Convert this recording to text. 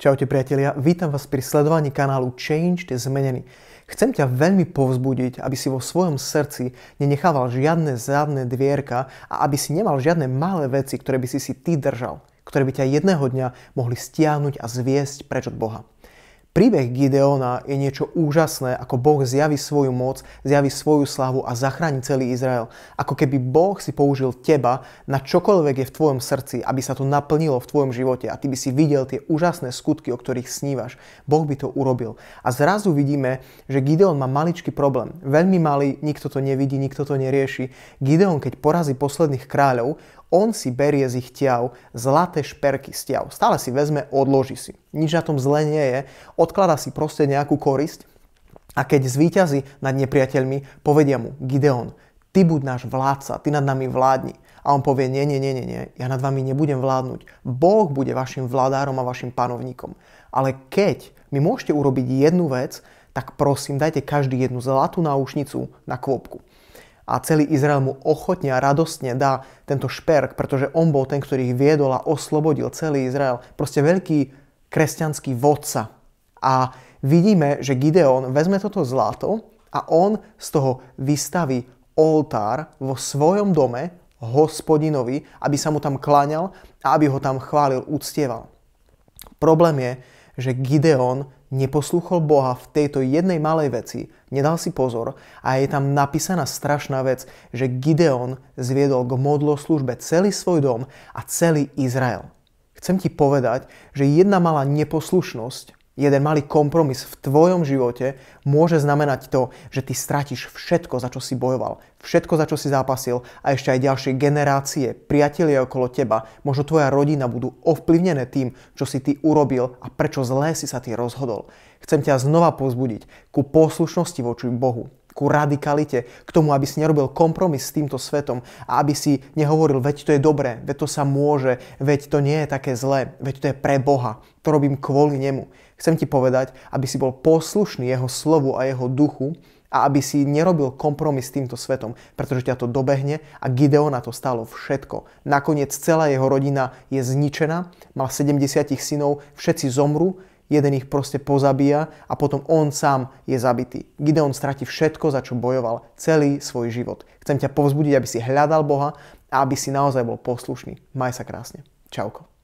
Čaute priatelia, vítam vás pri sledovaní kanálu Change Changed Zmenený. Chcem ťa veľmi povzbudiť, aby si vo svojom srdci nenechával žiadne zádne dvierka a aby si nemal žiadne malé veci, ktoré by si si ty držal, ktoré by ťa jedného dňa mohli stiahnuť a zviesť preč od Boha. Príbeh Gideona je niečo úžasné, ako Boh zjaví svoju moc, zjaví svoju slavu a zachráni celý Izrael. Ako keby Boh si použil teba na čokoľvek je v tvojom srdci, aby sa to naplnilo v tvojom živote a ty by si videl tie úžasné skutky, o ktorých snívaš. Boh by to urobil. A zrazu vidíme, že Gideon má maličký problém. Veľmi malý, nikto to nevidí, nikto to nerieši. Gideon, keď porazí posledných kráľov, on si berie z ich tiav zlaté šperky z tiav. Stále si vezme, odloží si. Nič na tom zle nie je. Odklada si proste nejakú korisť a keď zvíťazí nad nepriateľmi, povedia mu Gideon, ty buď náš vládca, ty nad nami vládni. A on povie, nie, nie, nie, nie, nie, ja nad vami nebudem vládnuť. Boh bude vašim vládárom a vašim panovníkom. Ale keď mi môžete urobiť jednu vec, tak prosím, dajte každý jednu zlatú náušnicu na kôpku a celý Izrael mu ochotne a radostne dá tento šperk, pretože on bol ten, ktorý ich viedol a oslobodil celý Izrael. Proste veľký kresťanský vodca. A vidíme, že Gideon vezme toto zlato a on z toho vystaví oltár vo svojom dome hospodinovi, aby sa mu tam kláňal a aby ho tam chválil, uctieval. Problém je, že Gideon neposlúchol Boha v tejto jednej malej veci, nedal si pozor a je tam napísaná strašná vec, že Gideon zviedol k modlo službe celý svoj dom a celý Izrael. Chcem ti povedať, že jedna malá neposlušnosť jeden malý kompromis v tvojom živote môže znamenať to, že ty stratíš všetko, za čo si bojoval, všetko, za čo si zápasil a ešte aj ďalšie generácie, priatelia okolo teba, možno tvoja rodina budú ovplyvnené tým, čo si ty urobil a prečo zlé si sa ty rozhodol. Chcem ťa znova pozbudiť ku poslušnosti voči Bohu, ku radikalite, k tomu, aby si nerobil kompromis s týmto svetom a aby si nehovoril, veď to je dobré, veď to sa môže, veď to nie je také zlé, veď to je pre Boha, to robím kvôli nemu. Chcem ti povedať, aby si bol poslušný jeho slovu a jeho duchu a aby si nerobil kompromis s týmto svetom, pretože ťa to dobehne a Gideona to stalo všetko. Nakoniec celá jeho rodina je zničená, mal 70 synov, všetci zomru, jeden ich proste pozabíja a potom on sám je zabitý. Gideon stratí všetko, za čo bojoval celý svoj život. Chcem ťa povzbudiť, aby si hľadal Boha a aby si naozaj bol poslušný. Maj sa krásne. Čauko.